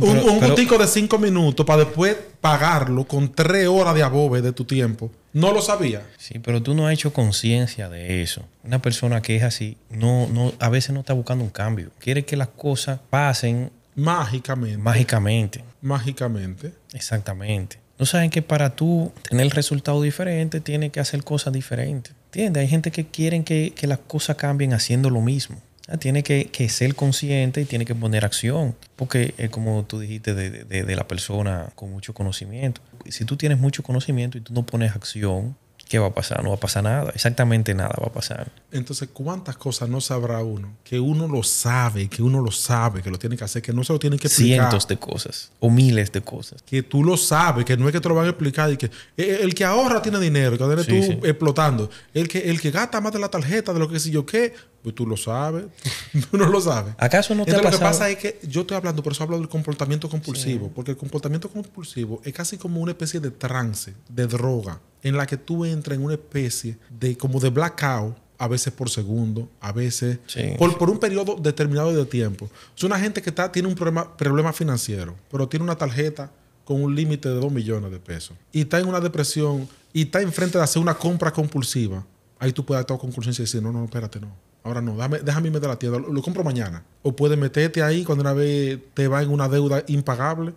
un, gutico de 5 minutos para después pagarlo con 3 horas de abobe de tu tiempo. No lo sabía. Sí, pero tú no has hecho conciencia de eso. Una persona que es así, no, no, a veces no está buscando un cambio. Quiere que las cosas pasen mágicamente. Mágicamente. Mágicamente. Exactamente. No saben que para tú tener resultado diferente tienes que hacer cosas diferentes. Hay gente que quiere que, las cosas cambien haciendo lo mismo. Ah, tiene que, que, ser consciente y tiene que poner acción. Porque es como tú dijiste de, de, la persona con mucho conocimiento, si tú tienes mucho conocimiento y tú no pones acción, ¿qué va a pasar? No va a pasar nada, exactamente nada va a pasar. Entonces, ¿cuántas cosas no sabrá uno? Que uno lo sabe, que uno lo sabe, que lo tiene que hacer, que no se lo tiene que explicar. Cientos de cosas o miles de cosas. Que tú lo sabes, que no es que te lo van a explicar y que e, e, el que ahorra tiene dinero, que sí, tú explotando. El que, el que gasta más de la tarjeta, de lo que sé yo qué, pues tú lo sabes, tú no lo sabes. ¿Acaso no te Entonces, Lo que pasa es que yo estoy hablando, por eso hablo del comportamiento compulsivo, porque el comportamiento compulsivo es casi como una especie de trance, de droga, en la que tú entras en una especie de como de blackout, a veces por segundo, a veces por, un periodo determinado de tiempo. Es una gente que está, tiene un problema, problema financiero, pero tiene una tarjeta con un límite de 2 millones de pesos y está en una depresión y está enfrente de hacer una compra compulsiva. Ahí tú puedes toda con conciencia y decir, no, no, espérate, no Ahora no, déjame, déjame irme de la tienda, lo, compro mañana. O puedes meterte ahí cuando una vez te va en una deuda impagable.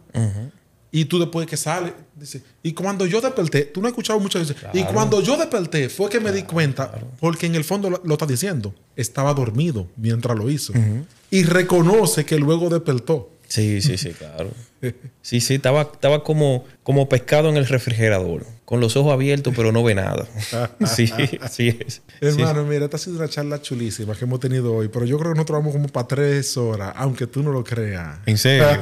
Y tú después que sales, dices, y cuando yo desperté, tú no has escuchado muchas veces, y cuando yo desperté fue que me di cuenta, porque en el fondo lo, estás está diciendo, estaba dormido mientras lo hizo. Y reconoce que luego despertó. Sí, sí, sí, claro. sí, sí, estaba, estaba como, como pescado en el refrigerador con los ojos abiertos, pero no ve nada. sí, así Es. Hermano, mira, esta ha sido una charla chulísima que hemos tenido hoy, pero yo creo que nosotros vamos como para tres horas, aunque tú no lo creas. En serio.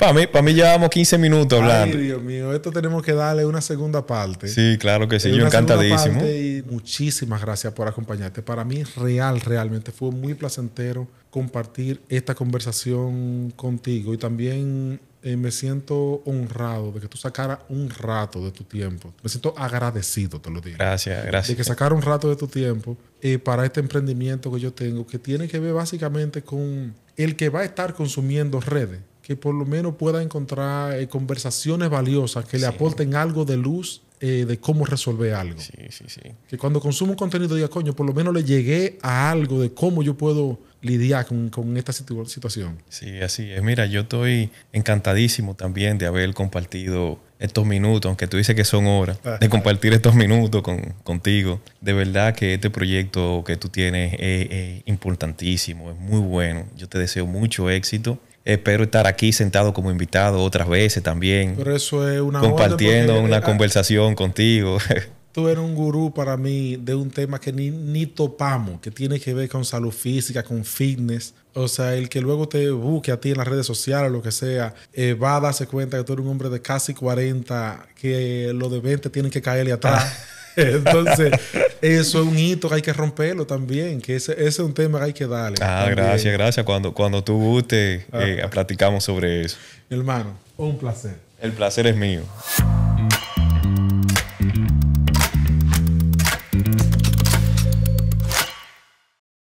para mí, para mí llevamos 15 minutos hablando. Ay, Dios mío, esto tenemos que darle una segunda parte. Sí, claro que sí, yo encantadísimo. muchísimas gracias por acompañarte. Para mí, real, realmente fue muy placentero compartir esta conversación contigo y también me siento honrado de que tú sacaras un rato de tu tiempo. Me siento agradecido, te lo digo. Gracias, gracias. De que sacara un rato de tu tiempo eh, para este emprendimiento que yo tengo, que tiene que ver básicamente con el que va a estar consumiendo redes, que por lo menos pueda encontrar eh, conversaciones valiosas que le aporten algo de luz eh, de cómo resolver algo. Sí, sí, sí. Que cuando consumo un contenido diga, coño, por lo menos le llegué a algo de cómo yo puedo lidiar con, esta situación. Sí, así es. Mira, yo estoy encantadísimo también de haber compartido estos minutos, aunque tú dices que son horas, ah. de compartir estos minutos con, contigo. De verdad que este proyecto que tú tienes es importantísimo, es muy bueno. Yo te deseo mucho éxito espero eh, estar aquí sentado como invitado otras veces también. Por eso es una compartiendo una conversación contigo. Tú eres un gurú para mí de un tema que ni, ni topamos, que tiene que ver con salud física, con fitness. O sea, el que luego te busque a ti en las redes sociales, o lo que sea, eh, va a darse cuenta que tú eres un hombre de casi 40, que lo de 20 tienen que caerle atrás. Entonces, eso es un hito que hay que romperlo también, que ese, es un tema que hay que darle. Ah, gracias, gracias. Cuando, cuando tú guste, ah. eh, platicamos sobre eso. hermano, un placer. El placer es mío.